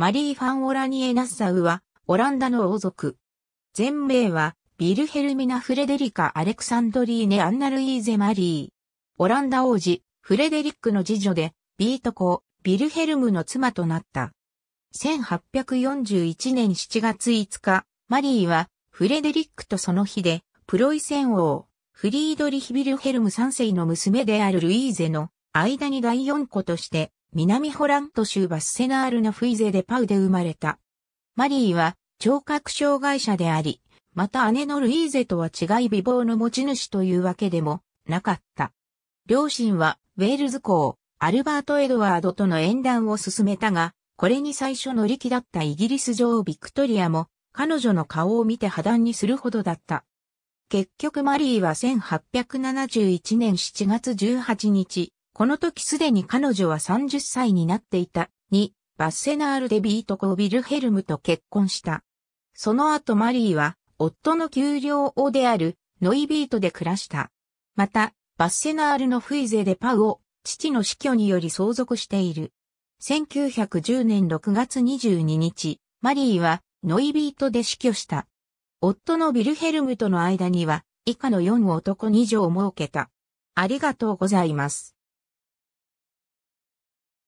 マリー・ファン・オラニエ・ナッサウは、オランダの王族。全名は、ビルヘルミナ・フレデリカ・アレクサンドリーネ・アンナ・ルイーゼ・マリー。オランダ王子、フレデリックの次女で、ビート公、ビルヘルムの妻となった。1841年7月5日、マリーは、フレデリックとその日で、プロイセン王、フリードリヒ・ビルヘルム3世の娘であるルイーゼの間に第4子として南ホラント州バスセナールのフイゼでパウで生まれた。マリーは聴覚障害者であり、また姉のルイーゼとは違い美貌の持ち主というわけでもなかった。両親はウェールズ公、アルバート・エドワードとの縁談を進めたが、これに最初乗り気だったイギリス女王ビクトリアも、彼女の顔を見て破談にするほどだった。結局マリーは1871年7月18日、この時すでに彼女は30歳になっていた。に、バッセナール・デ・ビートコ・ビルヘルムと結婚した。その後マリーは、夫の給料王である、ノイビートで暮らした。また、バッセナールのフイゼでパウを、父の死去により相続している。1910年6月22日、マリーは、ノイビートで死去した。夫のビルヘルムとの間には、以下の4男2女を設けた。ありがとうございます。